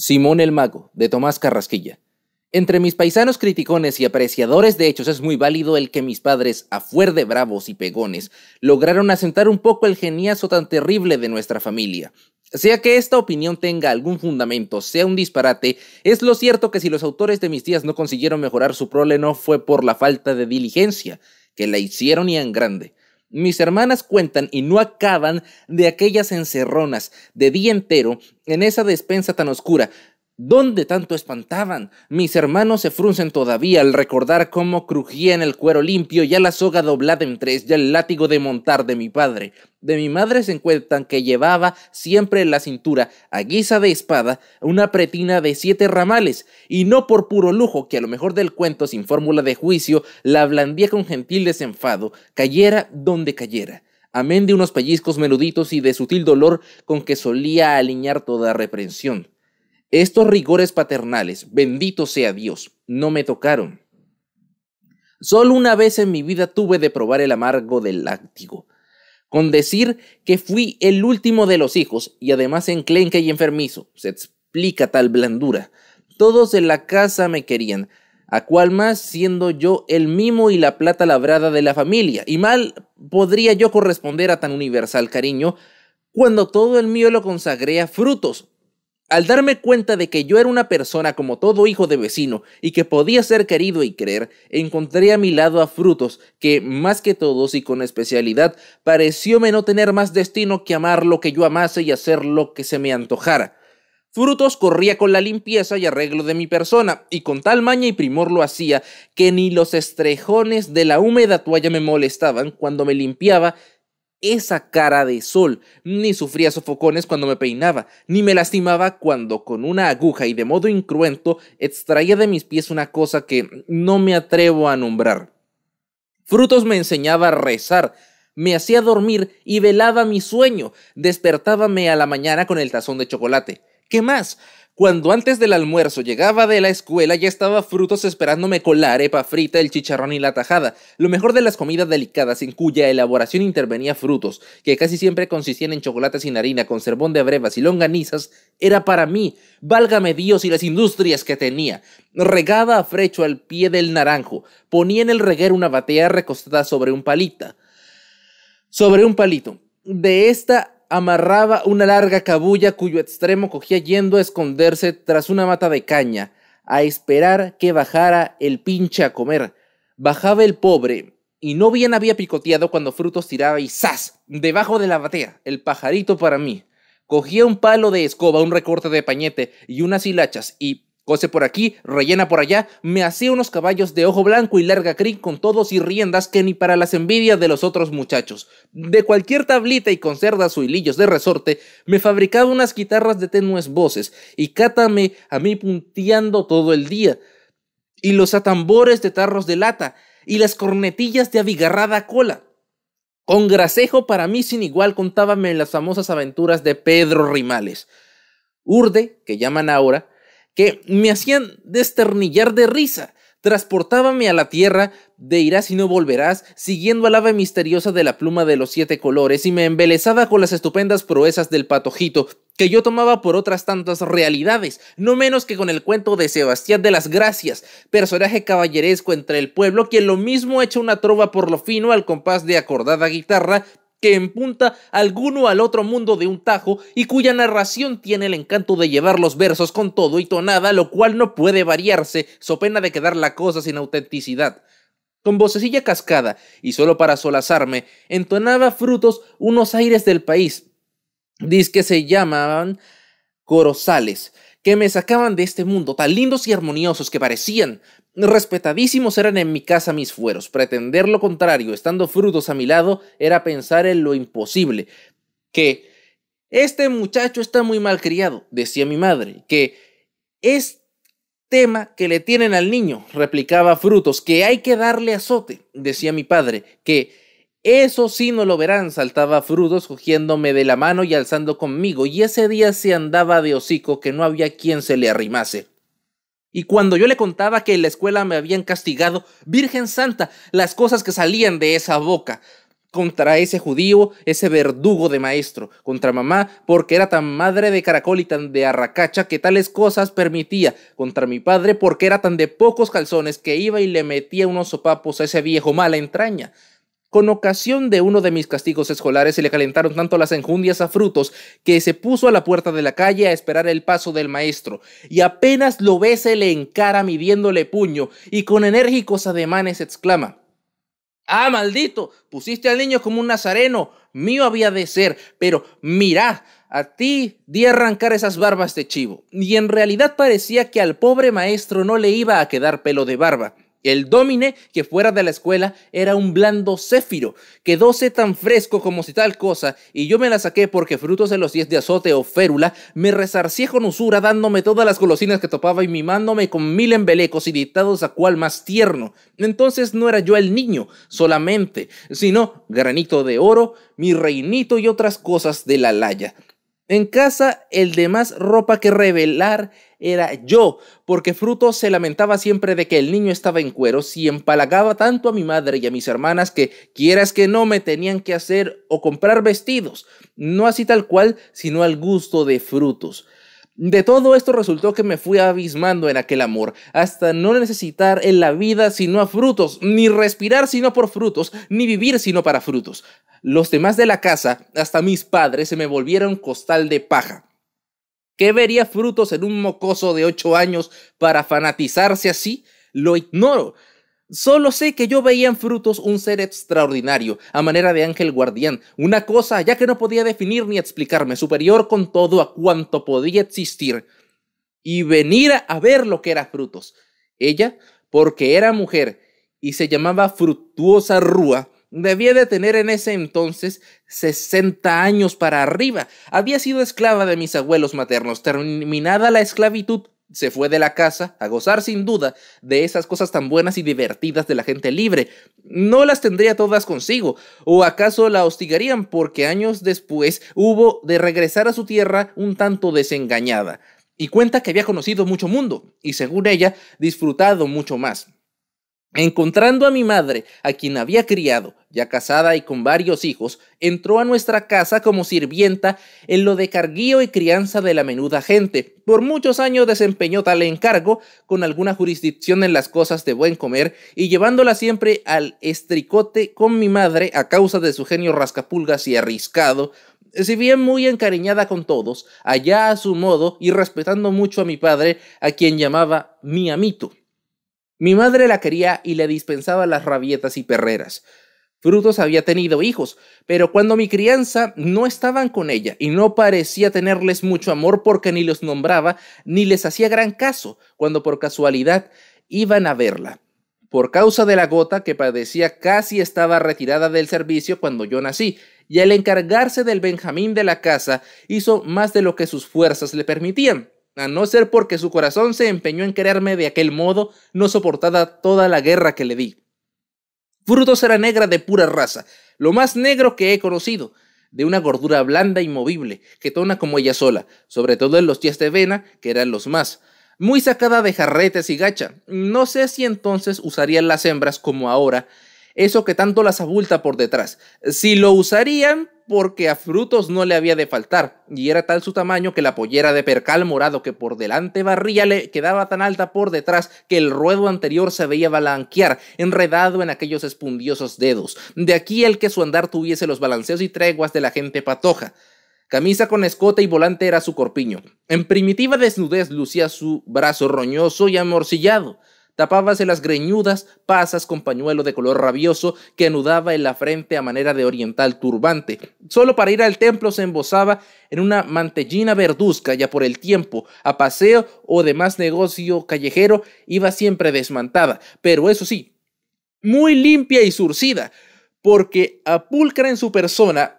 Simón el Mago, de Tomás Carrasquilla. Entre mis paisanos criticones y apreciadores de hechos es muy válido el que mis padres, a fuer de bravos y pegones, lograron asentar un poco el geniazo tan terrible de nuestra familia. Sea que esta opinión tenga algún fundamento, sea un disparate, es lo cierto que si los autores de mis tías no consiguieron mejorar su prole no fue por la falta de diligencia, que la hicieron y en grande. Mis hermanas cuentan y no acaban de aquellas encerronas de día entero en esa despensa tan oscura, ¿Dónde tanto espantaban? Mis hermanos se fruncen todavía al recordar cómo crujía en el cuero limpio, ya la soga doblada en tres, ya el látigo de montar de mi padre. De mi madre se encuentran que llevaba siempre en la cintura, a guisa de espada, una pretina de siete ramales, y no por puro lujo, que a lo mejor del cuento sin fórmula de juicio, la blandía con gentil desenfado, cayera donde cayera amén de unos pellizcos menuditos y de sutil dolor con que solía aliñar toda reprensión. Estos rigores paternales, bendito sea Dios, no me tocaron. Solo una vez en mi vida tuve de probar el amargo del láctigo. con decir que fui el último de los hijos y además enclenque y enfermizo. Se explica tal blandura. Todos en la casa me querían, a cual más siendo yo el mimo y la plata labrada de la familia, y mal podría yo corresponder a tan universal cariño, cuando todo el mío lo consagré a frutos, al darme cuenta de que yo era una persona como todo hijo de vecino y que podía ser querido y creer, encontré a mi lado a frutos que, más que todos y con especialidad, parecióme no tener más destino que amar lo que yo amase y hacer lo que se me antojara. Frutos corría con la limpieza y arreglo de mi persona, y con tal maña y primor lo hacía, que ni los estrejones de la húmeda toalla me molestaban cuando me limpiaba esa cara de sol, ni sufría sofocones cuando me peinaba, ni me lastimaba cuando con una aguja y de modo incruento extraía de mis pies una cosa que no me atrevo a nombrar. Frutos me enseñaba a rezar, me hacía dormir y velaba mi sueño, despertábame a la mañana con el tazón de chocolate. ¿Qué más? Cuando antes del almuerzo llegaba de la escuela ya estaba frutos esperándome con la arepa frita, el chicharrón y la tajada, lo mejor de las comidas delicadas en cuya elaboración intervenía frutos, que casi siempre consistían en chocolate sin harina, con serbón de brevas y longanizas, era para mí, válgame Dios y las industrias que tenía. Regaba a frecho al pie del naranjo, ponía en el reguero una batea recostada sobre un palita. Sobre un palito. De esta amarraba una larga cabulla cuyo extremo cogía yendo a esconderse tras una mata de caña, a esperar que bajara el pinche a comer. Bajaba el pobre, y no bien había picoteado cuando Frutos tiraba y ¡zas! debajo de la batea, el pajarito para mí. Cogía un palo de escoba, un recorte de pañete y unas hilachas y Cose por aquí, rellena por allá, me hacía unos caballos de ojo blanco y larga crin con todos y riendas que ni para las envidias de los otros muchachos. De cualquier tablita y con cerdas o hilillos de resorte, me fabricaba unas guitarras de tenues voces y cátame a mí punteando todo el día. Y los atambores de tarros de lata y las cornetillas de abigarrada cola. Con gracejo para mí sin igual contábame las famosas aventuras de Pedro Rimales. Urde, que llaman ahora, me hacían desternillar de risa. Transportábame a la tierra de irás y no volverás, siguiendo al ave misteriosa de la pluma de los siete colores, y me embelezaba con las estupendas proezas del patojito, que yo tomaba por otras tantas realidades, no menos que con el cuento de Sebastián de las Gracias, personaje caballeresco entre el pueblo, quien lo mismo echa una trova por lo fino al compás de acordada guitarra que empunta alguno al otro mundo de un tajo y cuya narración tiene el encanto de llevar los versos con todo y tonada, lo cual no puede variarse, so pena de quedar la cosa sin autenticidad. Con vocecilla cascada, y solo para solazarme, entonaba frutos unos aires del país, dis que se llamaban corozales, que me sacaban de este mundo, tan lindos y armoniosos que parecían, Respetadísimos eran en mi casa mis fueros. Pretender lo contrario, estando frutos a mi lado, era pensar en lo imposible. Que este muchacho está muy mal criado, decía mi madre. Que es tema que le tienen al niño, replicaba frutos. Que hay que darle azote, decía mi padre. Que eso sí no lo verán, saltaba Frutos cogiéndome de la mano y alzando conmigo, y ese día se andaba de hocico que no había quien se le arrimase. Y cuando yo le contaba que en la escuela me habían castigado, Virgen Santa, las cosas que salían de esa boca contra ese judío, ese verdugo de maestro, contra mamá, porque era tan madre de caracol y tan de arracacha que tales cosas permitía, contra mi padre, porque era tan de pocos calzones que iba y le metía unos sopapos a ese viejo mala entraña, con ocasión de uno de mis castigos escolares se le calentaron tanto las enjundias a frutos que se puso a la puerta de la calle a esperar el paso del maestro, y apenas lo ve se le encara midiéndole puño, y con enérgicos ademanes exclama Ah, maldito, pusiste al niño como un nazareno, mío había de ser, pero mirá, a ti di arrancar esas barbas de chivo. Y en realidad parecía que al pobre maestro no le iba a quedar pelo de barba. El dómine, que fuera de la escuela, era un blando céfiro. Quedóse tan fresco como si tal cosa, y yo me la saqué porque frutos de los diez de azote o férula, me resarcí con usura dándome todas las golosinas que topaba y mimándome con mil embelecos y dictados a cual más tierno. Entonces no era yo el niño solamente, sino granito de oro, mi reinito y otras cosas de la laya. En casa, el de más ropa que revelar era yo, porque Frutos se lamentaba siempre de que el niño estaba en cueros y empalagaba tanto a mi madre y a mis hermanas que, quieras que no, me tenían que hacer o comprar vestidos, no así tal cual, sino al gusto de Frutos. De todo esto resultó que me fui abismando en aquel amor, hasta no necesitar en la vida sino a frutos, ni respirar sino por frutos, ni vivir sino para frutos. Los demás de la casa, hasta mis padres, se me volvieron costal de paja. ¿Qué vería frutos en un mocoso de ocho años para fanatizarse así, lo ignoro. Solo sé que yo veía en frutos un ser extraordinario, a manera de ángel guardián, una cosa ya que no podía definir ni explicarme, superior con todo a cuanto podía existir. Y venir a ver lo que era frutos. Ella, porque era mujer y se llamaba Fructuosa Rúa, Debía de tener en ese entonces 60 años para arriba. Había sido esclava de mis abuelos maternos. Terminada la esclavitud, se fue de la casa a gozar sin duda de esas cosas tan buenas y divertidas de la gente libre. No las tendría todas consigo, o acaso la hostigarían porque años después hubo de regresar a su tierra un tanto desengañada, y cuenta que había conocido mucho mundo, y según ella, disfrutado mucho más. Encontrando a mi madre, a quien había criado, ya casada y con varios hijos, entró a nuestra casa como sirvienta en lo de carguío y crianza de la menuda gente. Por muchos años desempeñó tal encargo, con alguna jurisdicción en las cosas de buen comer, y llevándola siempre al estricote con mi madre a causa de su genio rascapulgas y arriscado, si bien muy encariñada con todos, allá a su modo y respetando mucho a mi padre, a quien llamaba mi amito. Mi madre la quería y le dispensaba las rabietas y perreras. Frutos había tenido hijos, pero cuando mi crianza no estaban con ella y no parecía tenerles mucho amor porque ni los nombraba ni les hacía gran caso cuando por casualidad iban a verla. Por causa de la gota que padecía casi estaba retirada del servicio cuando yo nací, y al encargarse del Benjamín de la casa hizo más de lo que sus fuerzas le permitían a no ser porque su corazón se empeñó en quererme de aquel modo, no soportada toda la guerra que le di. Frutos era negra de pura raza, lo más negro que he conocido, de una gordura blanda y movible, que tona como ella sola, sobre todo en los días de vena, que eran los más, muy sacada de jarretes y gacha. No sé si entonces usarían las hembras como ahora, eso que tanto las abulta por detrás. Si lo usarían, porque a frutos no le había de faltar, y era tal su tamaño que la pollera de percal morado que por delante barría le quedaba tan alta por detrás que el ruedo anterior se veía balanquear, enredado en aquellos espundiosos dedos. De aquí el que su andar tuviese los balanceos y treguas de la gente patoja. Camisa con escote y volante era su corpiño. En primitiva desnudez lucía su brazo roñoso y amorcillado. Tapábase las greñudas pasas con pañuelo de color rabioso que anudaba en la frente a manera de oriental turbante. Solo para ir al templo se embozaba en una mantellina verduzca ya por el tiempo, a paseo o demás negocio callejero iba siempre desmantada, pero eso sí, muy limpia y surcida, porque a pulcra en su persona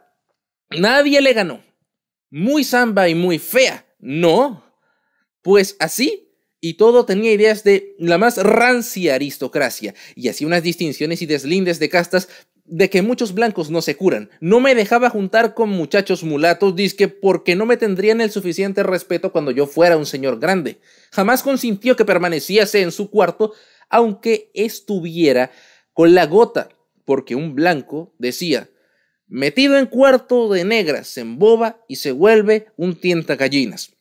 nadie le ganó. Muy samba y muy fea, ¿no? Pues así y todo tenía ideas de la más rancia aristocracia, y hacía unas distinciones y deslindes de castas de que muchos blancos no se curan. No me dejaba juntar con muchachos mulatos, disque porque no me tendrían el suficiente respeto cuando yo fuera un señor grande. Jamás consintió que permaneciese en su cuarto, aunque estuviera con la gota, porque un blanco decía, metido en cuarto de negras, se emboba y se vuelve un tienta gallinas.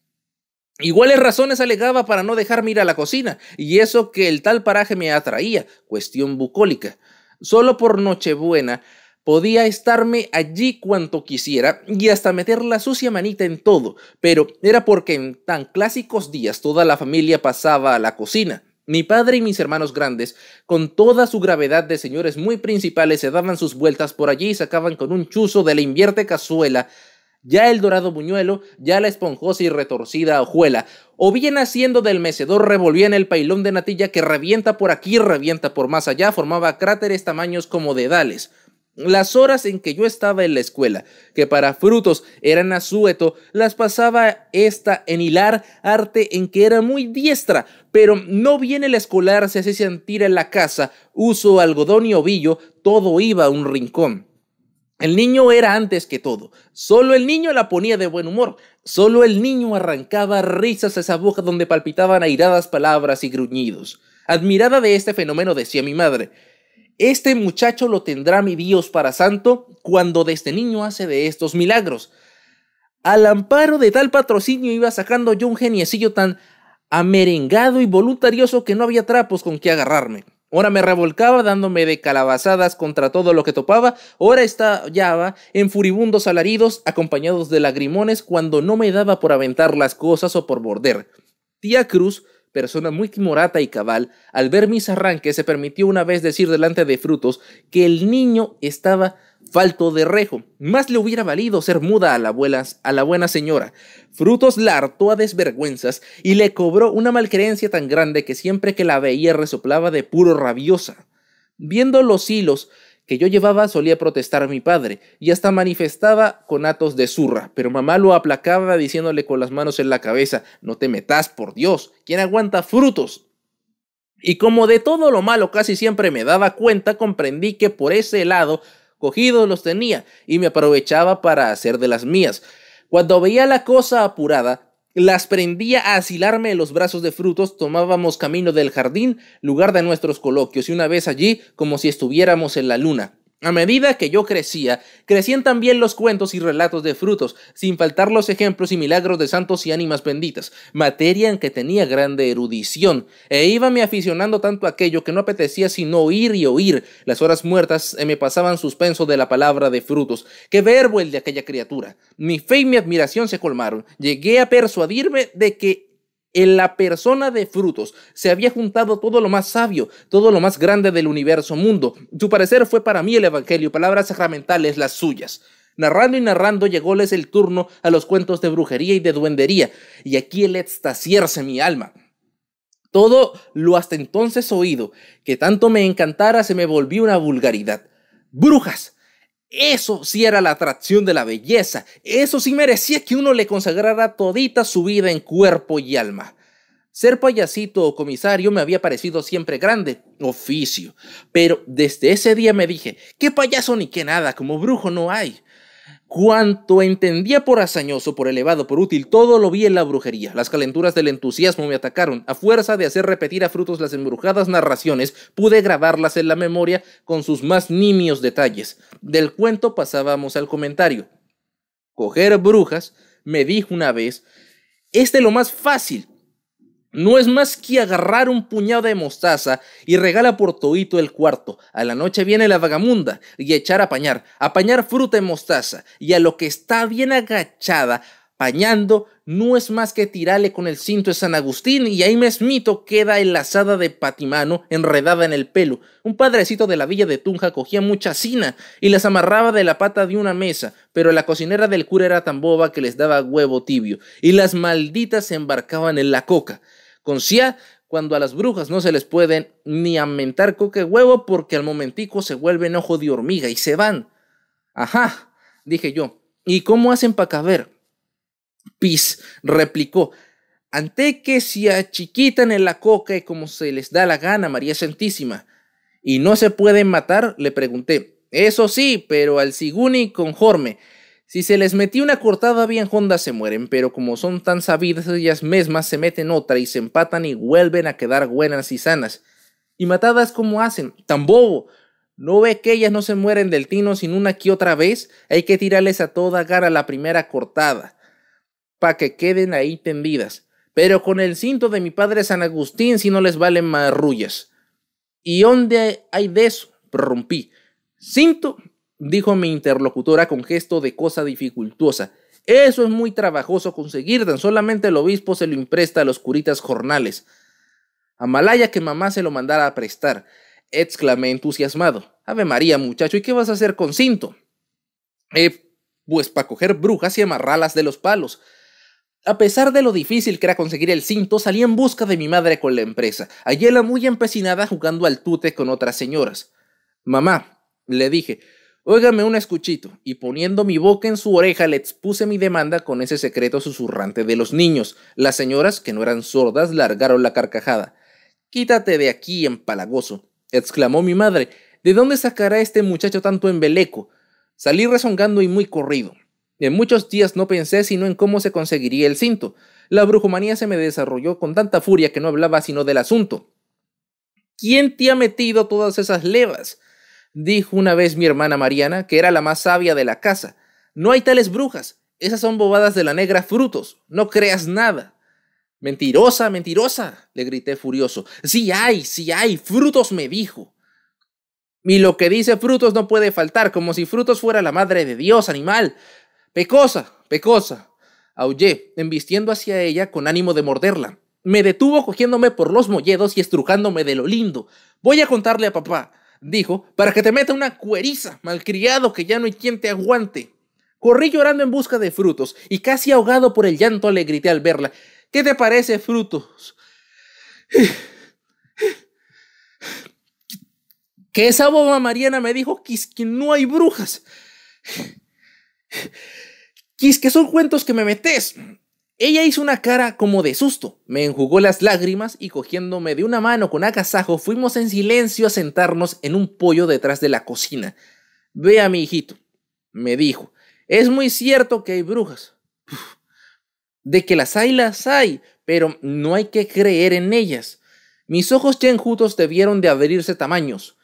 Iguales razones alegaba para no dejarme ir a la cocina, y eso que el tal paraje me atraía, cuestión bucólica. Solo por Nochebuena podía estarme allí cuanto quisiera y hasta meter la sucia manita en todo, pero era porque en tan clásicos días toda la familia pasaba a la cocina. Mi padre y mis hermanos grandes, con toda su gravedad de señores muy principales, se daban sus vueltas por allí y sacaban con un chuzo de la invierte cazuela ya el dorado buñuelo, ya la esponjosa y retorcida hojuela, o bien haciendo del mecedor en el pailón de natilla que revienta por aquí, revienta por más allá, formaba cráteres tamaños como dedales. Las horas en que yo estaba en la escuela, que para frutos eran asueto, las pasaba esta en hilar, arte en que era muy diestra, pero no bien el escolar se hace sentir en la casa, uso algodón y ovillo, todo iba a un rincón. El niño era antes que todo. Solo el niño la ponía de buen humor. Solo el niño arrancaba risas a esa boca donde palpitaban airadas palabras y gruñidos. Admirada de este fenómeno decía mi madre, este muchacho lo tendrá mi Dios para santo cuando desde este niño hace de estos milagros. Al amparo de tal patrocinio iba sacando yo un geniecillo tan amerengado y voluntarioso que no había trapos con que agarrarme. Ahora me revolcaba dándome de calabazadas contra todo lo que topaba, ahora estallaba en furibundos alaridos acompañados de lagrimones cuando no me daba por aventar las cosas o por morder. Tía Cruz, persona muy timorata y cabal, al ver mis arranques se permitió una vez decir delante de frutos que el niño estaba falto de rejo. Más le hubiera valido ser muda a la, abuela, a la buena señora. Frutos la hartó a desvergüenzas y le cobró una malcreencia tan grande que siempre que la veía resoplaba de puro rabiosa. Viendo los hilos que yo llevaba solía protestar a mi padre y hasta manifestaba con atos de zurra, pero mamá lo aplacaba diciéndole con las manos en la cabeza, no te metas, por Dios, ¿quién aguanta frutos? Y como de todo lo malo casi siempre me daba cuenta, comprendí que por ese lado cogidos los tenía y me aprovechaba para hacer de las mías. Cuando veía la cosa apurada, las prendía a asilarme en los brazos de frutos, tomábamos camino del jardín, lugar de nuestros coloquios, y una vez allí, como si estuviéramos en la luna. A medida que yo crecía, crecían también los cuentos y relatos de frutos, sin faltar los ejemplos y milagros de santos y ánimas benditas, materia en que tenía grande erudición, e íbame aficionando tanto a aquello que no apetecía sino oír y oír. Las horas muertas eh, me pasaban suspenso de la palabra de frutos. ¡Qué verbo el de aquella criatura! Mi fe y mi admiración se colmaron. Llegué a persuadirme de que en la persona de frutos se había juntado todo lo más sabio, todo lo más grande del universo mundo. Su parecer fue para mí el Evangelio, palabras sacramentales las suyas. Narrando y narrando llególes el turno a los cuentos de brujería y de duendería, y aquí el extasiarse mi alma. Todo lo hasta entonces oído, que tanto me encantara, se me volvió una vulgaridad. Brujas, eso sí era la atracción de la belleza. Eso sí merecía que uno le consagrara todita su vida en cuerpo y alma. Ser payasito o comisario me había parecido siempre grande, oficio. Pero desde ese día me dije, qué payaso ni qué nada, como brujo no hay. Cuanto entendía por hazañoso, por elevado, por útil, todo lo vi en la brujería. Las calenturas del entusiasmo me atacaron. A fuerza de hacer repetir a frutos las embrujadas narraciones, pude grabarlas en la memoria con sus más nimios detalles. Del cuento pasábamos al comentario. Coger brujas, me dijo una vez, es lo más fácil. No es más que agarrar un puñado de mostaza y regala por toito el cuarto. A la noche viene la vagamunda y echar a pañar, a pañar fruta y mostaza, y a lo que está bien agachada, pañando, no es más que tirarle con el cinto de San Agustín y ahí mesmito queda enlazada de patimano enredada en el pelo. Un padrecito de la villa de Tunja cogía mucha cina y las amarraba de la pata de una mesa, pero la cocinera del cura era tan boba que les daba huevo tibio y las malditas se embarcaban en la coca con cuando a las brujas no se les pueden ni amentar coque huevo porque al momentico se vuelven ojo de hormiga y se van. Ajá, dije yo. ¿Y cómo hacen para caber? Pis replicó. Ante que si achiquitan en la coca y como se les da la gana, María Santísima, y no se pueden matar, le pregunté. Eso sí, pero al siguni conforme. Si se les metía una cortada bien honda se mueren, pero como son tan sabidas ellas mismas se meten otra y se empatan y vuelven a quedar buenas y sanas. Y matadas como hacen, tan bobo. ¿No ve que ellas no se mueren del tino sin una que otra vez? Hay que tirarles a toda cara la primera cortada, pa' que queden ahí tendidas. Pero con el cinto de mi padre San Agustín si no les valen marrullas. ¿Y dónde hay de eso? Prorrumpí. Cinto dijo mi interlocutora con gesto de cosa dificultuosa. Eso es muy trabajoso conseguir, tan solamente el obispo se lo impresta a los curitas jornales. Amalaya que mamá se lo mandara a prestar, exclamé entusiasmado. Ave María, muchacho, ¿y qué vas a hacer con cinto? Eh, pues para coger brujas y amarralas de los palos. A pesar de lo difícil que era conseguir el cinto, salí en busca de mi madre con la empresa, Allí era muy empecinada jugando al tute con otras señoras. Mamá, le dije, Óigame un escuchito, y poniendo mi boca en su oreja le expuse mi demanda con ese secreto susurrante de los niños. Las señoras, que no eran sordas, largaron la carcajada. Quítate de aquí, empalagoso, exclamó mi madre. ¿De dónde sacará este muchacho tanto embeleco? Salí rezongando y muy corrido. En muchos días no pensé sino en cómo se conseguiría el cinto. La brujomanía se me desarrolló con tanta furia que no hablaba sino del asunto. ¿Quién te ha metido todas esas levas? Dijo una vez mi hermana Mariana, que era la más sabia de la casa, no hay tales brujas, esas son bobadas de la negra frutos, no creas nada. Mentirosa, mentirosa, le grité furioso. Sí hay, sí hay, frutos me dijo. Y lo que dice frutos no puede faltar, como si frutos fuera la madre de Dios, animal. Pecosa, pecosa, aullé, embistiendo hacia ella con ánimo de morderla. Me detuvo cogiéndome por los molledos y estrujándome de lo lindo. Voy a contarle a papá dijo, para que te meta una cueriza, malcriado, que ya no hay quien te aguante. Corrí llorando en busca de frutos, y casi ahogado por el llanto le grité al verla, ¿qué te parece, frutos? Que esa boba Mariana me dijo que, que no hay brujas. quis que son cuentos que me metes. Ella hizo una cara como de susto, me enjugó las lágrimas y cogiéndome de una mano con agasajo fuimos en silencio a sentarnos en un pollo detrás de la cocina. Vea mi hijito, me dijo, es muy cierto que hay brujas. de que las hay, las hay, pero no hay que creer en ellas. Mis ojos chenjutos debieron de abrirse tamaños.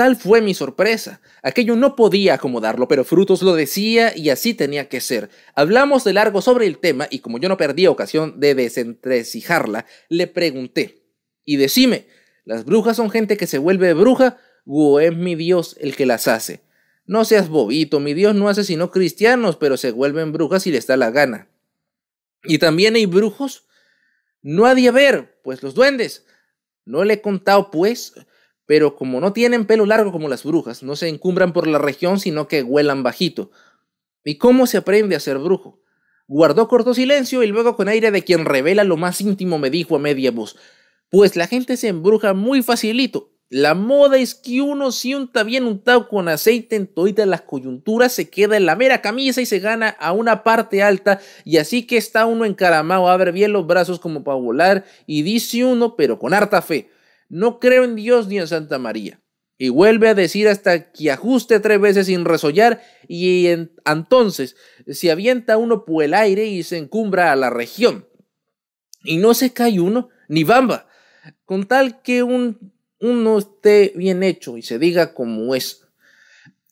Tal fue mi sorpresa. Aquello no podía acomodarlo, pero Frutos lo decía y así tenía que ser. Hablamos de largo sobre el tema y como yo no perdía ocasión de desentrecijarla, le pregunté. Y decime, ¿las brujas son gente que se vuelve bruja o es mi Dios el que las hace? No seas bobito, mi Dios no hace sino cristianos, pero se vuelven brujas si les da la gana. ¿Y también hay brujos? No ha de haber, pues los duendes. No le he contado, pues, pero como no tienen pelo largo como las brujas, no se encumbran por la región, sino que huelan bajito. ¿Y cómo se aprende a ser brujo? Guardó corto silencio y luego con aire de quien revela lo más íntimo me dijo a media voz, pues la gente se embruja muy facilito. La moda es que uno si unta bien untado con aceite en todas las coyunturas, se queda en la mera camisa y se gana a una parte alta, y así que está uno encaramado, abre bien los brazos como para volar, y dice uno, pero con harta fe no creo en Dios ni en Santa María. Y vuelve a decir hasta que ajuste tres veces sin resollar y entonces se avienta uno por el aire y se encumbra a la región. Y no se cae uno ni bamba, con tal que un, uno esté bien hecho y se diga como es.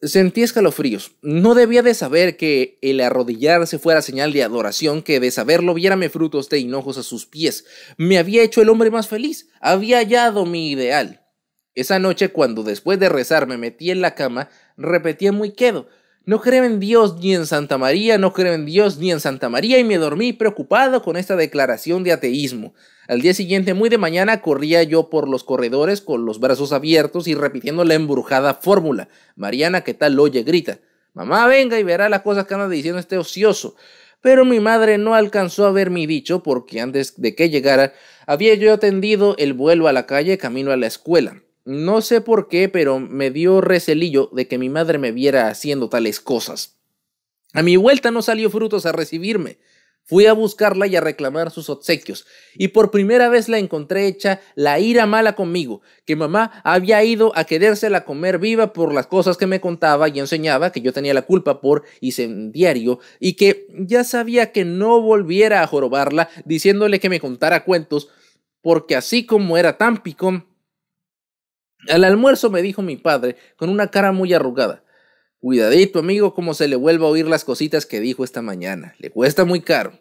Sentí escalofríos. No debía de saber que el arrodillarse fuera señal de adoración, que de saberlo viérame frutos de hinojos a sus pies. Me había hecho el hombre más feliz. Había hallado mi ideal. Esa noche, cuando después de rezar me metí en la cama, repetía muy quedo. No creo en Dios ni en Santa María, no creo en Dios ni en Santa María, y me dormí preocupado con esta declaración de ateísmo. Al día siguiente, muy de mañana, corría yo por los corredores con los brazos abiertos y repitiendo la embrujada fórmula. Mariana, ¿qué tal? Oye, grita. Mamá, venga y verá las cosas que anda diciendo este ocioso. Pero mi madre no alcanzó a ver mi dicho porque antes de que llegara había yo atendido el vuelo a la calle camino a la escuela. No sé por qué, pero me dio recelillo de que mi madre me viera haciendo tales cosas. A mi vuelta no salió frutos a recibirme. Fui a buscarla y a reclamar sus obsequios, y por primera vez la encontré hecha la ira mala conmigo, que mamá había ido a a comer viva por las cosas que me contaba y enseñaba, que yo tenía la culpa por diario, y que ya sabía que no volviera a jorobarla diciéndole que me contara cuentos, porque así como era tan picón. Al almuerzo me dijo mi padre, con una cara muy arrugada, Cuidadito, amigo, como se le vuelva a oír las cositas que dijo esta mañana. Le cuesta muy caro.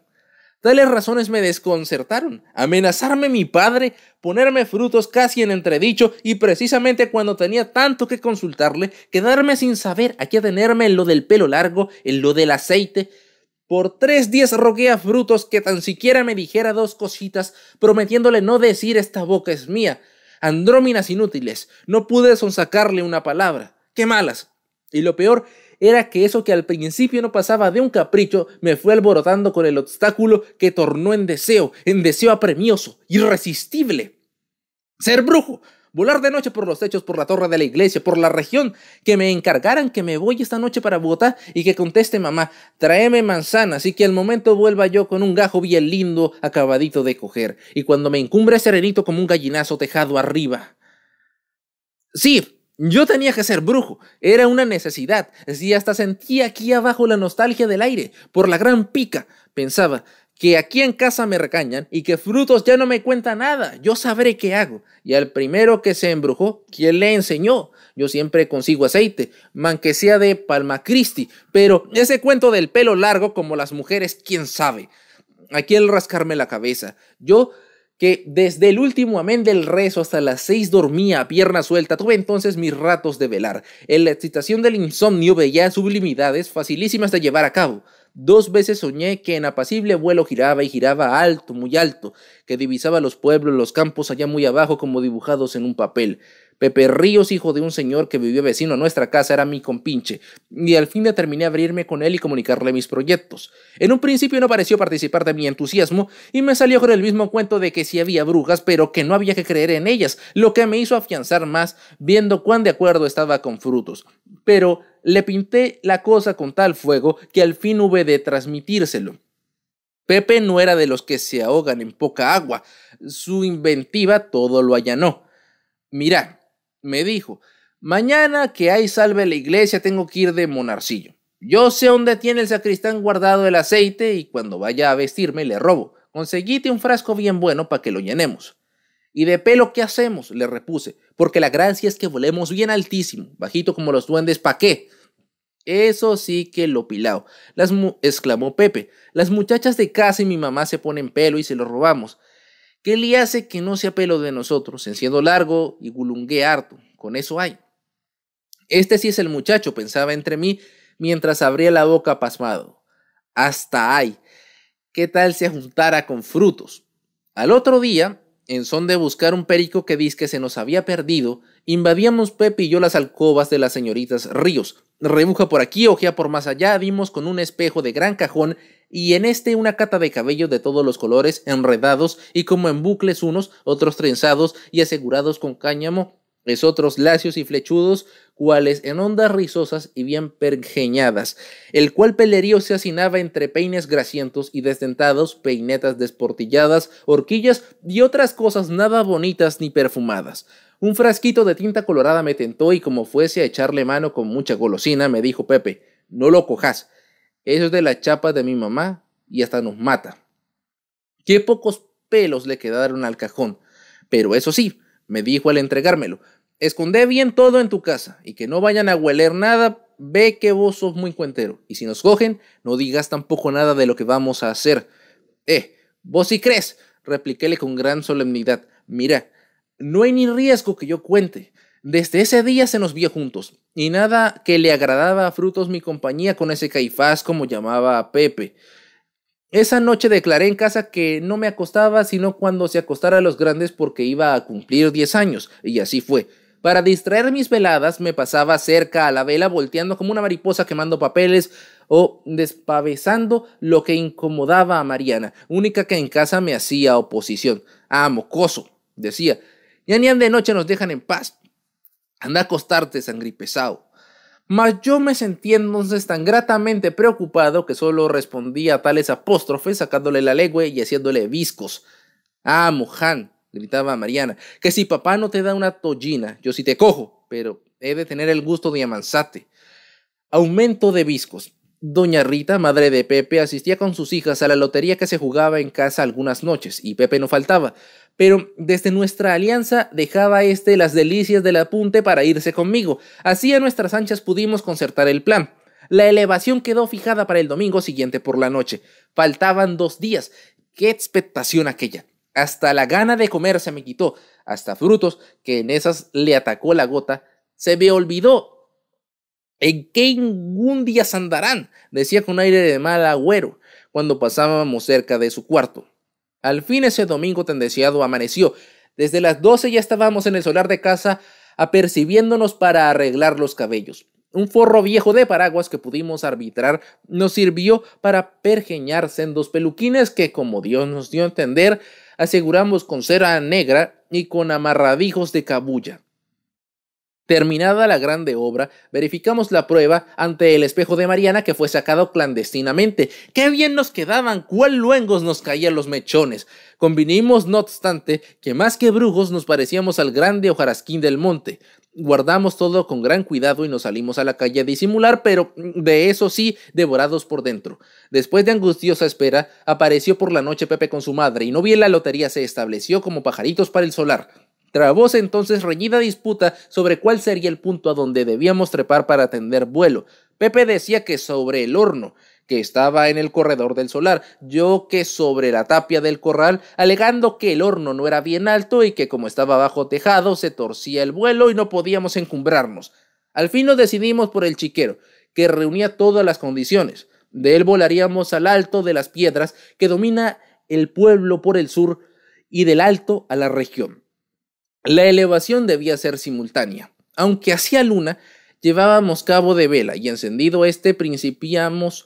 Tales razones me desconcertaron. Amenazarme mi padre, ponerme frutos casi en entredicho y precisamente cuando tenía tanto que consultarle, quedarme sin saber a qué atenerme en lo del pelo largo, en lo del aceite. Por tres días rogué a frutos que tan siquiera me dijera dos cositas, prometiéndole no decir esta boca es mía. Andróminas inútiles, no pude sonsacarle una palabra. ¡Qué malas! Y lo peor era que eso que al principio no pasaba de un capricho me fue alborotando con el obstáculo que tornó en deseo, en deseo apremioso, irresistible. Ser brujo, volar de noche por los techos, por la torre de la iglesia, por la región, que me encargaran que me voy esta noche para Bogotá y que conteste mamá, tráeme manzanas y que al momento vuelva yo con un gajo bien lindo acabadito de coger, y cuando me encumbre serenito como un gallinazo tejado arriba. Sí, yo tenía que ser brujo, era una necesidad, y hasta sentía aquí abajo la nostalgia del aire, por la gran pica. Pensaba que aquí en casa me recañan y que frutos ya no me cuenta nada, yo sabré qué hago. Y al primero que se embrujó, ¿quién le enseñó? Yo siempre consigo aceite, manque sea de Palma cristi, pero ese cuento del pelo largo como las mujeres, quién sabe. Aquí el rascarme la cabeza, yo que desde el último amén del rezo hasta las seis dormía a pierna suelta, tuve entonces mis ratos de velar. En la excitación del insomnio veía sublimidades facilísimas de llevar a cabo. Dos veces soñé que en apacible vuelo giraba y giraba alto, muy alto, que divisaba los pueblos, los campos allá muy abajo como dibujados en un papel. Pepe Ríos, hijo de un señor que vivió vecino a nuestra casa, era mi compinche, y al fin determiné abrirme con él y comunicarle mis proyectos. En un principio no pareció participar de mi entusiasmo y me salió con el mismo cuento de que sí había brujas, pero que no había que creer en ellas, lo que me hizo afianzar más viendo cuán de acuerdo estaba con frutos. Pero le pinté la cosa con tal fuego que al fin hube de transmitírselo. Pepe no era de los que se ahogan en poca agua. Su inventiva todo lo allanó. Mirá, me dijo, mañana que hay salve la iglesia tengo que ir de monarcillo. Yo sé dónde tiene el sacristán guardado el aceite y cuando vaya a vestirme le robo. Conseguite un frasco bien bueno para que lo llenemos. ¿Y de pelo qué hacemos? le repuse, porque la gracia es que volemos bien altísimo, bajito como los duendes, ¿pa' qué? Eso sí que lo pilao, las exclamó Pepe. Las muchachas de casa y mi mamá se ponen pelo y se lo robamos. ¿Qué le hace que no sea pelo de nosotros, enciendo largo y gulungue harto, con eso hay. Este sí es el muchacho, pensaba entre mí, mientras abría la boca pasmado. Hasta hay. ¿Qué tal se juntara con frutos? Al otro día, en son de buscar un perico que que se nos había perdido, invadíamos Pepe y yo las alcobas de las señoritas Ríos. Rebuja por aquí, ojea por más allá, vimos con un espejo de gran cajón y en este una cata de cabello de todos los colores, enredados y como en bucles unos, otros trenzados y asegurados con cáñamo, es otros lacios y flechudos, cuales en ondas rizosas y bien pergeñadas, el cual pelerío se hacinaba entre peines grasientos y desdentados, peinetas desportilladas, horquillas y otras cosas nada bonitas ni perfumadas. Un frasquito de tinta colorada me tentó y como fuese a echarle mano con mucha golosina, me dijo Pepe, no lo cojas, eso es de la chapa de mi mamá y hasta nos mata. Qué pocos pelos le quedaron al cajón. Pero eso sí, me dijo al entregármelo, esconde bien todo en tu casa y que no vayan a hueler nada, ve que vos sos muy cuentero. Y si nos cogen, no digas tampoco nada de lo que vamos a hacer. Eh, vos si crees, repliquéle con gran solemnidad. Mira, no hay ni riesgo que yo cuente. Desde ese día se nos vio juntos, y nada que le agradaba a Frutos mi compañía con ese Caifás como llamaba a Pepe. Esa noche declaré en casa que no me acostaba sino cuando se acostara a los grandes porque iba a cumplir 10 años, y así fue. Para distraer mis veladas me pasaba cerca a la vela volteando como una mariposa quemando papeles o despavesando lo que incomodaba a Mariana, única que en casa me hacía oposición. Ah, mocoso, decía. Ya ni de noche nos dejan en paz. Anda a acostarte, sangripesao. Mas yo me sentí entonces tan gratamente preocupado que solo respondía a tales apóstrofes sacándole la lengua y haciéndole viscos. Ah, Mohan! gritaba Mariana, que si papá no te da una tollina, yo sí te cojo, pero he de tener el gusto de amansarte. Aumento de viscos. Doña Rita, madre de Pepe, asistía con sus hijas a la lotería que se jugaba en casa algunas noches, y Pepe no faltaba, pero desde nuestra alianza dejaba éste las delicias del apunte para irse conmigo. Así a nuestras anchas pudimos concertar el plan. La elevación quedó fijada para el domingo siguiente por la noche. Faltaban dos días. ¡Qué expectación aquella! Hasta la gana de comer se me quitó, hasta frutos, que en esas le atacó la gota, se me olvidó. ¿En qué día andarán? decía con aire de mal agüero cuando pasábamos cerca de su cuarto. Al fin ese domingo tan deseado amaneció. Desde las 12 ya estábamos en el solar de casa apercibiéndonos para arreglar los cabellos. Un forro viejo de paraguas que pudimos arbitrar nos sirvió para pergeñar sendos peluquines que, como Dios nos dio a entender, aseguramos con cera negra y con amarradijos de cabulla. Terminada la grande obra, verificamos la prueba ante el espejo de Mariana que fue sacado clandestinamente. ¡Qué bien nos quedaban! ¡Cuál luengos nos caían los mechones! Convinimos, no obstante, que más que brujos nos parecíamos al grande hojarasquín del monte. Guardamos todo con gran cuidado y nos salimos a la calle a disimular, pero de eso sí, devorados por dentro. Después de angustiosa espera, apareció por la noche Pepe con su madre y no bien la lotería se estableció como pajaritos para el solar. Trabóse entonces reñida disputa sobre cuál sería el punto a donde debíamos trepar para atender vuelo. Pepe decía que sobre el horno, que estaba en el corredor del solar, yo que sobre la tapia del corral, alegando que el horno no era bien alto y que como estaba bajo tejado se torcía el vuelo y no podíamos encumbrarnos. Al fin nos decidimos por el chiquero, que reunía todas las condiciones. De él volaríamos al alto de las piedras que domina el pueblo por el sur y del alto a la región. La elevación debía ser simultánea. Aunque hacía luna, llevábamos cabo de vela y encendido este principiamos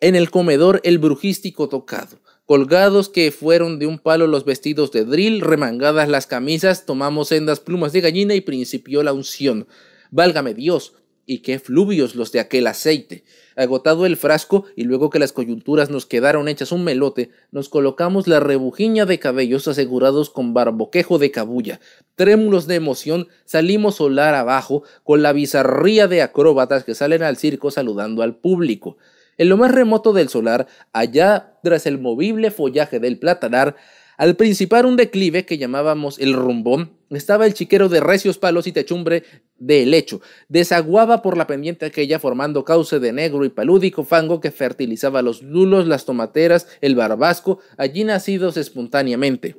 en el comedor el brujístico tocado. Colgados que fueron de un palo los vestidos de drill, remangadas las camisas, tomamos sendas plumas de gallina y principió la unción. Válgame Dios, y qué fluvios los de aquel aceite. Agotado el frasco, y luego que las coyunturas nos quedaron hechas un melote, nos colocamos la rebujiña de cabellos asegurados con barboquejo de cabulla. Trémulos de emoción, salimos solar abajo, con la bizarría de acróbatas que salen al circo saludando al público. En lo más remoto del solar, allá tras el movible follaje del platanar, al principar un declive que llamábamos el rumbón, estaba el chiquero de recios palos y techumbre de helecho. Desaguaba por la pendiente aquella formando cauce de negro y palúdico fango que fertilizaba los lulos, las tomateras, el barbasco, allí nacidos espontáneamente.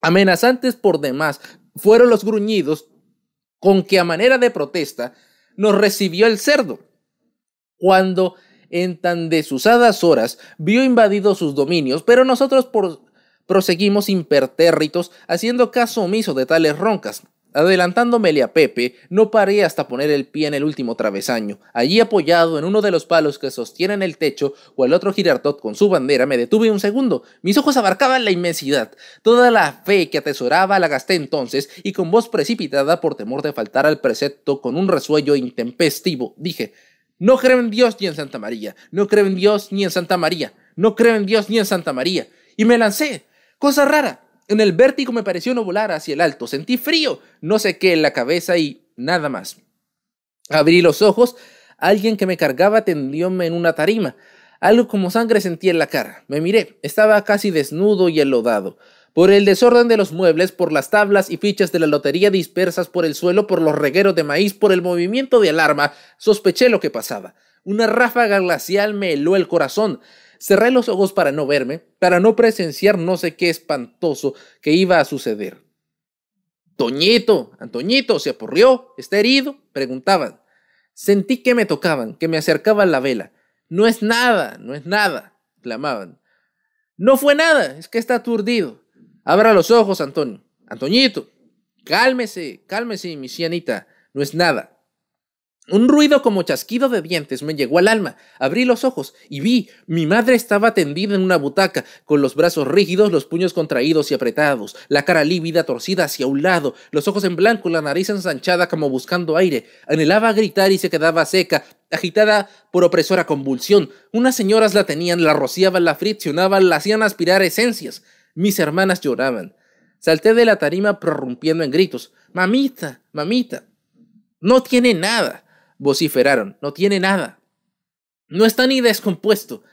Amenazantes por demás fueron los gruñidos con que a manera de protesta nos recibió el cerdo. Cuando en tan desusadas horas vio invadidos sus dominios, pero nosotros por proseguimos impertérritos haciendo caso omiso de tales roncas. Adelantándomele a Pepe, no paré hasta poner el pie en el último travesaño. Allí apoyado en uno de los palos que sostienen el techo, o el otro girardot con su bandera, me detuve un segundo. Mis ojos abarcaban la inmensidad. Toda la fe que atesoraba la gasté entonces, y con voz precipitada por temor de faltar al precepto con un resuello intempestivo, dije, no creo en Dios ni en Santa María, no creo en Dios ni en Santa María, no creo en Dios ni en Santa María. Y me lancé. Cosa rara. En el vértigo me pareció no volar hacia el alto. Sentí frío, no sé qué en la cabeza y nada más. Abrí los ojos. Alguien que me cargaba tendióme en una tarima. Algo como sangre sentí en la cara. Me miré. Estaba casi desnudo y enlodado. Por el desorden de los muebles, por las tablas y fichas de la lotería dispersas por el suelo, por los regueros de maíz, por el movimiento de alarma, sospeché lo que pasaba. Una ráfaga glacial me heló el corazón. Cerré los ojos para no verme, para no presenciar no sé qué espantoso que iba a suceder. Toñito, Antoñito, se apurrió, está herido, preguntaban. Sentí que me tocaban, que me acercaban la vela. No es nada, no es nada, clamaban. No fue nada, es que está aturdido. Abra los ojos, Antonio. Antoñito, cálmese, cálmese, mi cianita, no es nada. Un ruido como chasquido de dientes me llegó al alma. Abrí los ojos y vi. Mi madre estaba tendida en una butaca, con los brazos rígidos, los puños contraídos y apretados, la cara lívida torcida hacia un lado, los ojos en blanco, la nariz ensanchada como buscando aire. Anhelaba gritar y se quedaba seca, agitada por opresora convulsión. Unas señoras la tenían, la rociaban, la friccionaban, la hacían aspirar esencias. Mis hermanas lloraban. Salté de la tarima prorrumpiendo en gritos. Mamita, mamita. No tiene nada vociferaron. No tiene nada. No está ni descompuesto.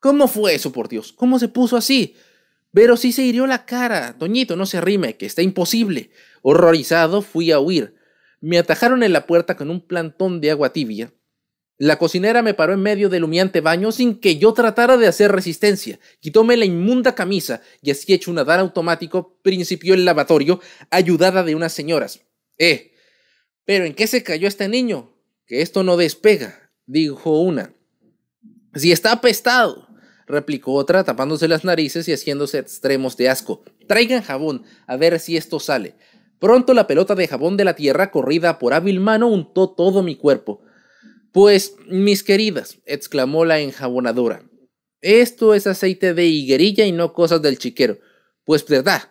¿Cómo fue eso, por Dios? ¿Cómo se puso así? Pero sí se hirió la cara. Doñito, no se arrime, que está imposible. Horrorizado, fui a huir. Me atajaron en la puerta con un plantón de agua tibia. La cocinera me paró en medio del humeante baño sin que yo tratara de hacer resistencia. Quitóme la inmunda camisa y así hecho un adar automático, principió el lavatorio, ayudada de unas señoras. Eh, ¿pero en qué se cayó este niño? que esto no despega, dijo una. Si está apestado, replicó otra, tapándose las narices y haciéndose extremos de asco. Traigan jabón, a ver si esto sale. Pronto la pelota de jabón de la tierra, corrida por hábil mano, untó todo mi cuerpo. Pues, mis queridas, exclamó la enjabonadora, esto es aceite de higuerilla y no cosas del chiquero. Pues verdad,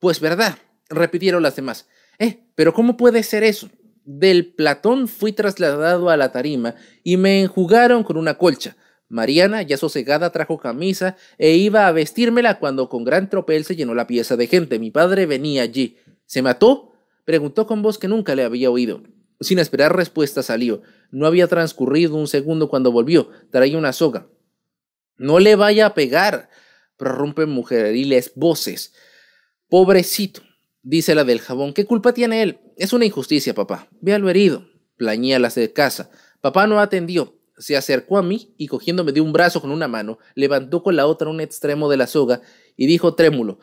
pues verdad, repitieron las demás. Eh, pero ¿cómo puede ser eso? Del platón fui trasladado a la tarima y me enjugaron con una colcha. Mariana, ya sosegada, trajo camisa e iba a vestírmela cuando con gran tropel se llenó la pieza de gente. Mi padre venía allí. ¿Se mató? preguntó con voz que nunca le había oído. Sin esperar respuesta salió. No había transcurrido un segundo cuando volvió. Traía una soga. No le vaya a pegar, prorrumpen mujeriles voces. Pobrecito, Dice la del jabón, ¿qué culpa tiene él? Es una injusticia, papá. Véalo herido. Plañía las de casa. Papá no atendió. Se acercó a mí y cogiéndome de un brazo con una mano, levantó con la otra un extremo de la soga y dijo trémulo,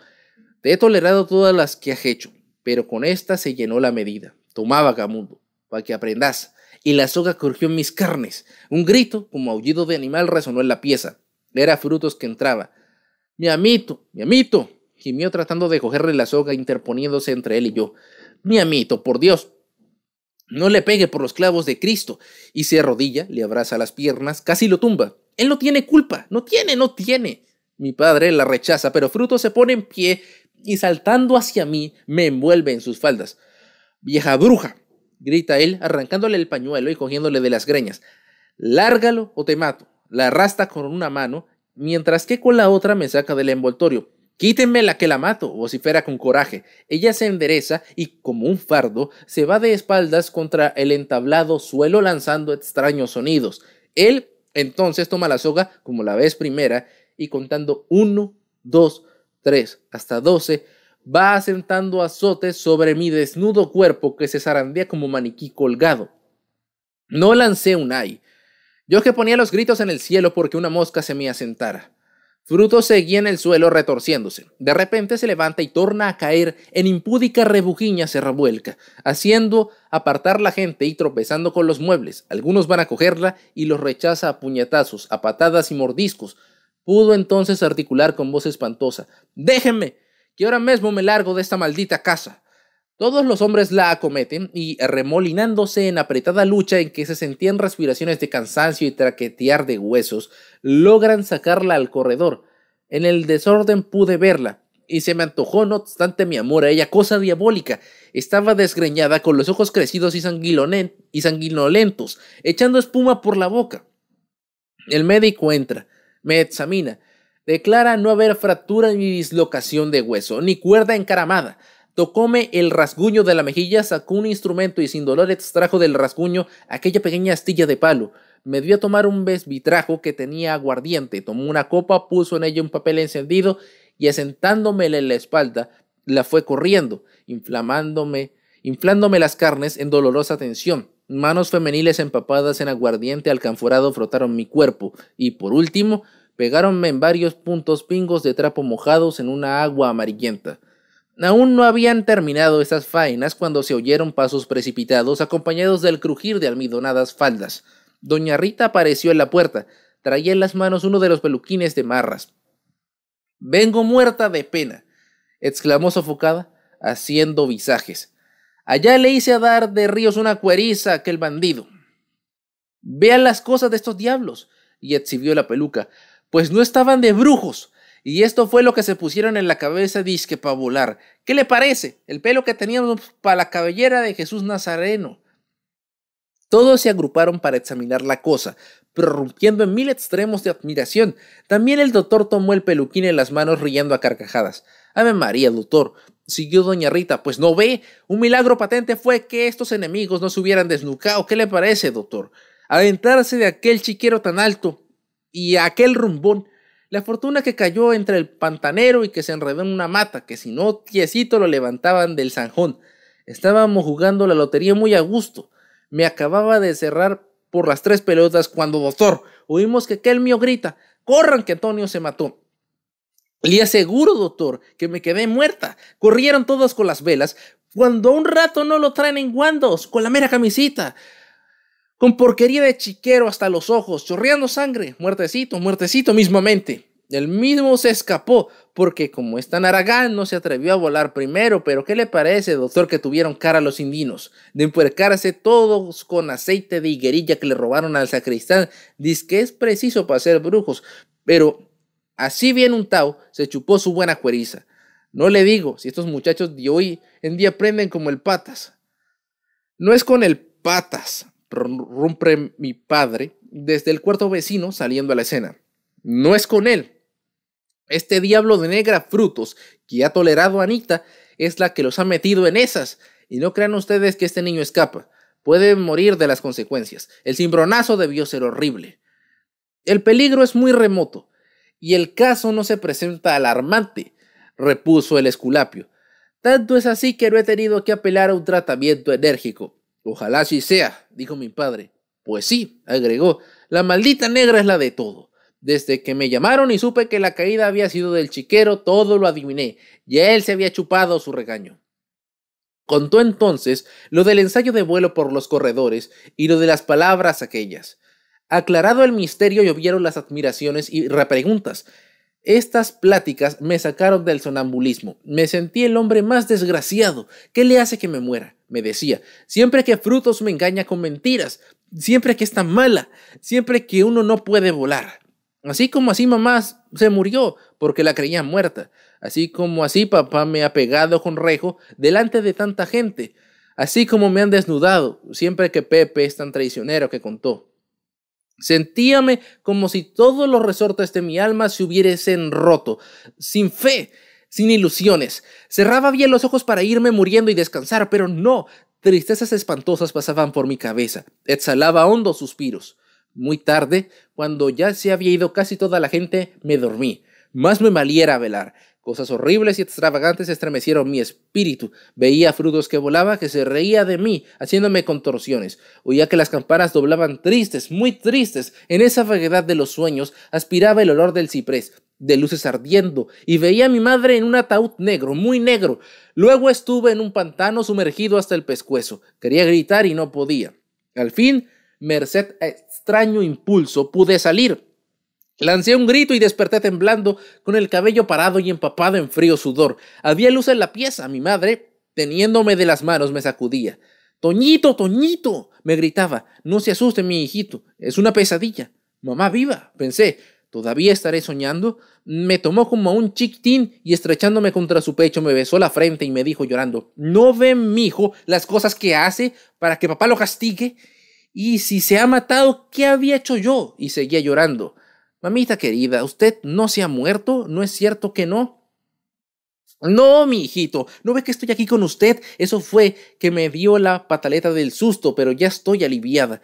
te he tolerado todas las que has hecho, pero con esta se llenó la medida. Tomaba Gamundo, para que aprendas. Y la soga corrió en mis carnes. Un grito, como aullido de animal, resonó en la pieza. Era frutos que entraba. Mi amito, mi amito, gimió tratando de cogerle la soga interponiéndose entre él y yo. Mi amito, por Dios, no le pegue por los clavos de Cristo. Y se arrodilla, le abraza las piernas, casi lo tumba. Él no tiene culpa, no tiene, no tiene. Mi padre la rechaza, pero Fruto se pone en pie y saltando hacia mí me envuelve en sus faldas. Vieja bruja, grita él, arrancándole el pañuelo y cogiéndole de las greñas. Lárgalo o te mato. La arrastra con una mano, mientras que con la otra me saca del envoltorio. Quítenme la que la mato, vocifera con coraje. Ella se endereza y, como un fardo, se va de espaldas contra el entablado suelo lanzando extraños sonidos. Él entonces toma la soga como la vez primera y contando uno, dos, tres, hasta doce, va asentando azotes sobre mi desnudo cuerpo que se zarandea como maniquí colgado. No lancé un ay. Yo que ponía los gritos en el cielo porque una mosca se me asentara. Fruto seguía en el suelo retorciéndose. De repente se levanta y torna a caer, en impúdica rebujiña se revuelca, haciendo apartar la gente y tropezando con los muebles. Algunos van a cogerla y los rechaza a puñetazos, a patadas y mordiscos. Pudo entonces articular con voz espantosa, Déjenme, que ahora mismo me largo de esta maldita casa. Todos los hombres la acometen y, remolinándose en apretada lucha en que se sentían respiraciones de cansancio y traquetear de huesos, logran sacarla al corredor. En el desorden pude verla, y se me antojó, no obstante mi amor a ella, cosa diabólica. Estaba desgreñada, con los ojos crecidos y, y sanguinolentos, echando espuma por la boca. El médico entra, me examina, declara no haber fractura ni dislocación de hueso, ni cuerda encaramada. Tocóme el rasguño de la mejilla, sacó un instrumento y sin dolor extrajo del rasguño aquella pequeña astilla de palo. Me dio a tomar un besbitrajo que tenía aguardiente, tomó una copa, puso en ella un papel encendido y asentándomele en la espalda, la fue corriendo, inflamándome, inflándome las carnes en dolorosa tensión. Manos femeniles empapadas en aguardiente alcanforado frotaron mi cuerpo y, por último, pegáronme en varios puntos pingos de trapo mojados en una agua amarillenta. Aún no habían terminado esas faenas cuando se oyeron pasos precipitados acompañados del crujir de almidonadas faldas. Doña Rita apareció en la puerta. Traía en las manos uno de los peluquines de marras. Vengo muerta de pena, exclamó sofocada, haciendo visajes. Allá le hice a dar de ríos una cueriza a aquel bandido. Vean las cosas de estos diablos, y exhibió la peluca, pues no estaban de brujos, y esto fue lo que se pusieron en la cabeza disque para volar. ¿Qué le parece? El pelo que teníamos para la cabellera de Jesús Nazareno. Todos se agruparon para examinar la cosa, prorrumpiendo en mil extremos de admiración. También el doctor tomó el peluquín en las manos riendo a carcajadas. Ave María, doctor, siguió doña Rita, pues no ve. Un milagro patente fue que estos enemigos no se hubieran desnucado. ¿Qué le parece, doctor? Aventarse de aquel chiquero tan alto y aquel rumbón la fortuna que cayó entre el pantanero y que se enredó en una mata, que si no tiesito lo levantaban del zanjón. Estábamos jugando la lotería muy a gusto. Me acababa de cerrar por las tres pelotas cuando, doctor, oímos que aquel mío grita, corran que Antonio se mató. Le aseguro, doctor, que me quedé muerta. Corrieron todos con las velas, cuando un rato no lo traen en guandos, con la mera camisita con porquería de chiquero hasta los ojos, chorreando sangre, muertecito, muertecito mismamente. El mismo se escapó, porque como es tan aragán, no se atrevió a volar primero, pero ¿qué le parece, doctor, que tuvieron cara a los indinos? De empuercarse todos con aceite de higuerilla que le robaron al sacristán, dice que es preciso para ser brujos, pero así bien un tao se chupó su buena cueriza. No le digo, si estos muchachos de hoy en día prenden como el patas. No es con el patas, rompe mi padre desde el cuarto vecino saliendo a la escena. No es con él. Este diablo de negra frutos que ha tolerado a Anita es la que los ha metido en esas. Y no crean ustedes que este niño escapa. Puede morir de las consecuencias. El cimbronazo debió ser horrible. El peligro es muy remoto y el caso no se presenta alarmante, repuso el esculapio. Tanto es así que no he tenido que apelar a un tratamiento enérgico. Ojalá así sea, dijo mi padre. Pues sí, agregó, la maldita negra es la de todo. Desde que me llamaron y supe que la caída había sido del chiquero, todo lo adiviné, y a él se había chupado su regaño. Contó entonces lo del ensayo de vuelo por los corredores y lo de las palabras aquellas. Aclarado el misterio llovieron las admiraciones y repreguntas. Estas pláticas me sacaron del sonambulismo. Me sentí el hombre más desgraciado. ¿Qué le hace que me muera? Me decía. Siempre que Frutos me engaña con mentiras. Siempre que está mala. Siempre que uno no puede volar. Así como así mamá se murió porque la creía muerta. Así como así papá me ha pegado con rejo delante de tanta gente. Así como me han desnudado siempre que Pepe es tan traicionero que contó. Sentíame como si todos los resortes de mi alma se hubiesen roto, sin fe, sin ilusiones. Cerraba bien los ojos para irme muriendo y descansar, pero no. Tristezas espantosas pasaban por mi cabeza. Exhalaba hondos suspiros. Muy tarde, cuando ya se había ido casi toda la gente, me dormí. Más me maliera velar. Cosas horribles y extravagantes estremecieron mi espíritu. Veía frutos que volaba, que se reía de mí, haciéndome contorsiones. Oía que las campanas doblaban tristes, muy tristes. En esa vaguedad de los sueños aspiraba el olor del ciprés, de luces ardiendo, y veía a mi madre en un ataúd negro, muy negro. Luego estuve en un pantano sumergido hasta el pescuezo. Quería gritar y no podía. Al fin, merced a extraño impulso, pude salir. Lancé un grito y desperté temblando, con el cabello parado y empapado en frío sudor. Había luz en la pieza. Mi madre, teniéndome de las manos, me sacudía. Toñito, Toñito, me gritaba. No se asuste, mi hijito. Es una pesadilla. Mamá viva, pensé. ¿Todavía estaré soñando? Me tomó como a un chiquitín y estrechándome contra su pecho me besó la frente y me dijo llorando, ¿no ve, mi hijo, las cosas que hace para que papá lo castigue? Y si se ha matado, ¿qué había hecho yo? Y seguía llorando. Mamita querida, usted no se ha muerto, ¿no es cierto que no? No, mi hijito, ¿no ve que estoy aquí con usted? Eso fue que me dio la pataleta del susto, pero ya estoy aliviada.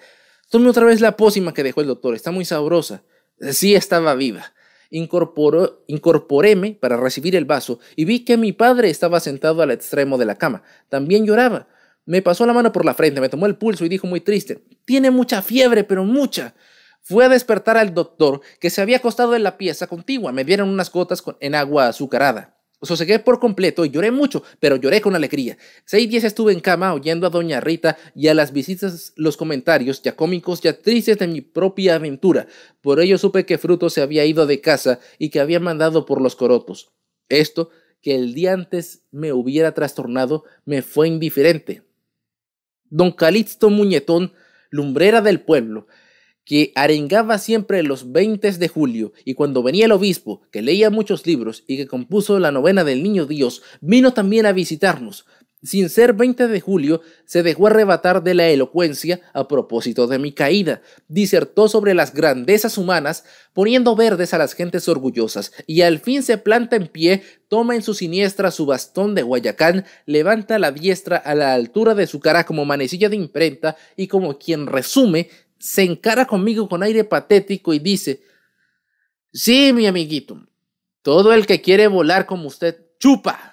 Tome otra vez la pócima que dejó el doctor, está muy sabrosa. Sí estaba viva. incorporéme para recibir el vaso y vi que mi padre estaba sentado al extremo de la cama. También lloraba. Me pasó la mano por la frente, me tomó el pulso y dijo muy triste, tiene mucha fiebre, pero mucha. Fue a despertar al doctor que se había acostado en la pieza contigua. Me dieron unas gotas en agua azucarada. Sosegué por completo y lloré mucho, pero lloré con alegría. Seis días estuve en cama oyendo a doña Rita y a las visitas los comentarios ya cómicos ya tristes de mi propia aventura. Por ello supe que Fruto se había ido de casa y que había mandado por los corotos. Esto, que el día antes me hubiera trastornado, me fue indiferente. Don Calixto Muñetón, lumbrera del pueblo, que arengaba siempre los 20 de julio, y cuando venía el obispo, que leía muchos libros y que compuso la novena del Niño Dios, vino también a visitarnos. Sin ser 20 de julio, se dejó arrebatar de la elocuencia a propósito de mi caída. Disertó sobre las grandezas humanas, poniendo verdes a las gentes orgullosas, y al fin se planta en pie, toma en su siniestra su bastón de Guayacán, levanta la diestra a la altura de su cara como manecilla de imprenta y como quien resume, se encara conmigo con aire patético y dice, sí, mi amiguito, todo el que quiere volar como usted, chupa.